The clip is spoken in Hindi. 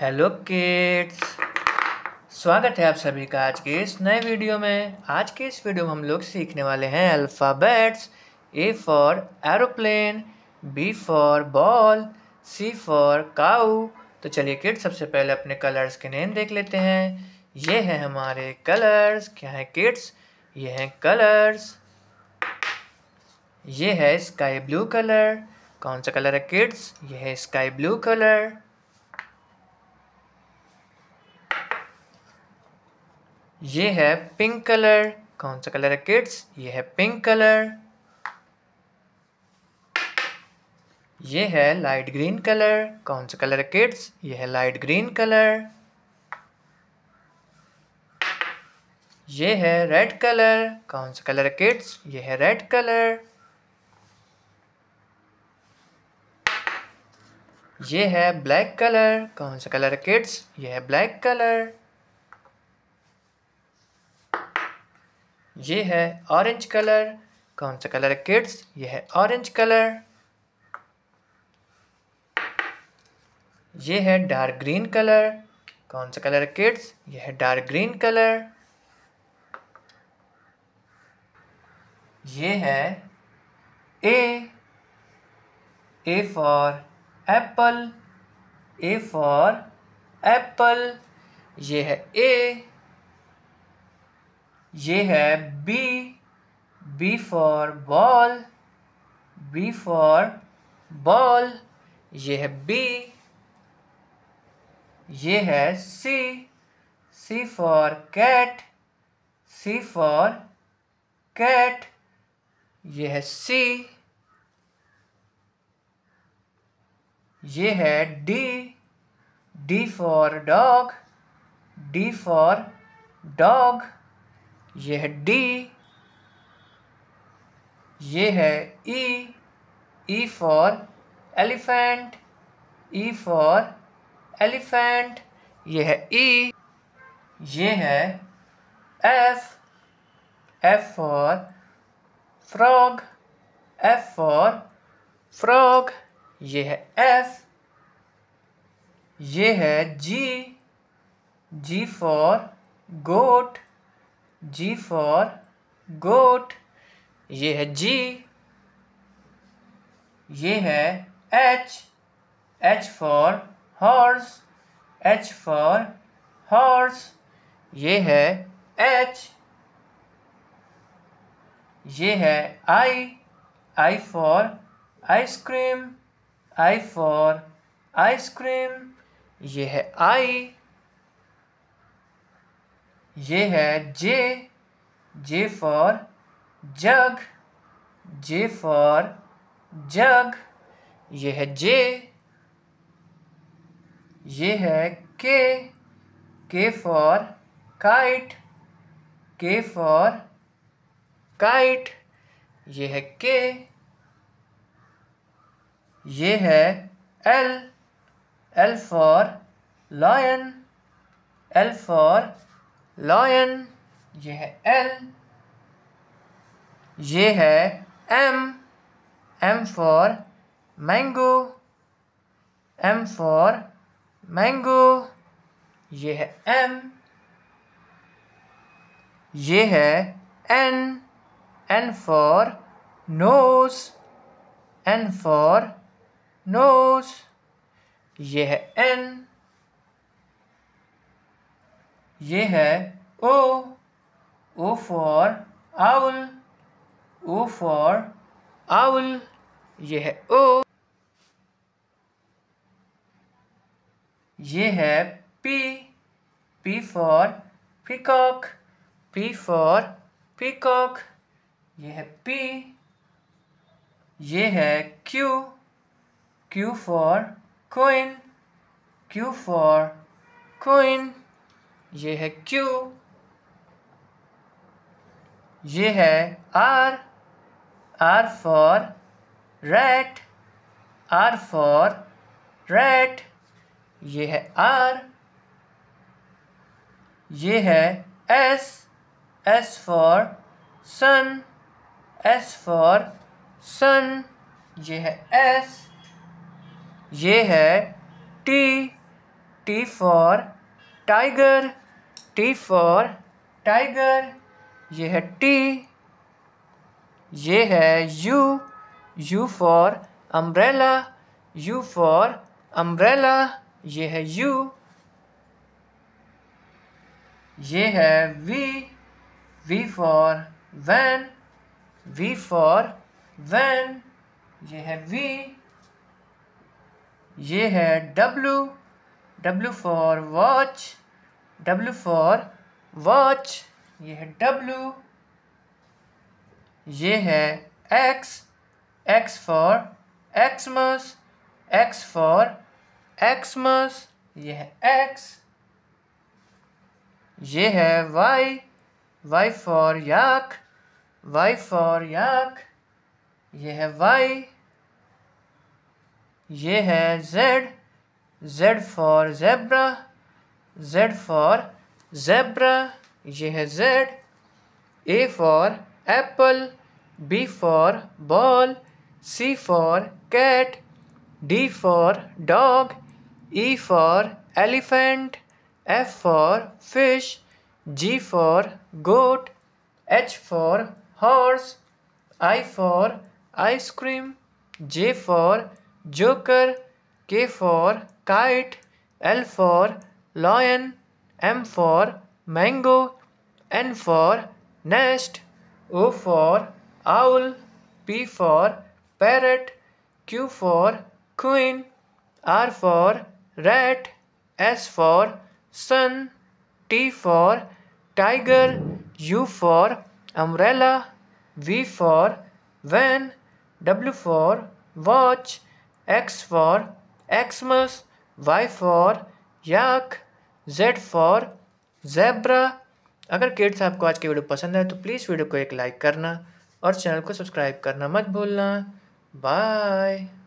हेलो किड्स स्वागत है आप सभी का आज के इस नए वीडियो में आज के इस वीडियो में हम लोग सीखने वाले हैं alphabets A for aeroplane B for ball C for cow तो चलिए किड्स सबसे पहले अपने कलर्स के नेम देख लेते हैं ये हैं हमारे कलर्स क्या है किड्स ये हैं कलर्स ये है स्काई ब्लू कलर कौन सा कलर है किड्स ये है स्काई ब्लू कलर ये है पिंक कलर कौन सा कलर है किड्स ये है पिंक कलर ये है लाइट ग्रीन कलर कौन सा कलर है किड्स ये है लाइट ग्रीन कलर ये है रेड कलर कौन सा कलर है किड्स ये है रेड कलर ये है ब्लैक कलर कौन सा कलर है किड्स ये है ब्लैक कलर ये है ऑरेंज कलर कौन सा कलर है किड्स ये है ऑरेंज कलर ये है डार्क ग्रीन कलर कौन सा कलर है किड्स ये है डार्क ग्रीन कलर ये है A A for apple A for apple ये है ए ये है B B for ball B for ball ये है बी ये है C C for cat C for cat ये है सी ये है D D for dog D for dog ये है डी e, e e ये है E E for elephant E for elephant ये है ई ये है F F for frog F for frog ये है एफ ये है जी जी फॉर गोट जी फॉर गोट ये है जी ये है H H for horse H for horse ये है एच ये है I I for ice cream I for ice cream ये है आई ये है जे J for jug J for jug ये है जे ये है K K for kite K for kite ये है के ये है L L for lion L for lion ये है एल ये है M M for mango M for mango ये है एम ये है N N for nose N for nose ये है एन ये है O O for owl O for owl ये है ओ ये है P P for peacock P for peacock ये है पी ये है Q Q for coin Q for coin ये है Q ये है R R for rat, R for rat, ये है R ये है S S for sun, S for sun, ये है S ये है T T for tiger, T for tiger ये है टी ये है U U for umbrella U for umbrella ये है यू ये है V V for van V for van ये है वी ये है W W for watch W for watch ये है W ये है X X for Xmas X for Xmas ये है X ये है Y Y for yak Y for yak ये है Y ये है Z Z for zebra Z for zebra ये है Z A for apple B for ball C for cat D for dog E for elephant F for fish G for goat H for horse I for ice cream J for joker K for kite L for lion M for mango N for nest O for owl P for parrot Q for queen R for rat S for sun T for tiger U for umbrella V for van W for watch X for Xmas Y for yak Z for zebra अगर किड्स आपको आज की वीडियो पसंद है तो प्लीज़ वीडियो को एक लाइक करना और चैनल को सब्सक्राइब करना मत भूलना बाय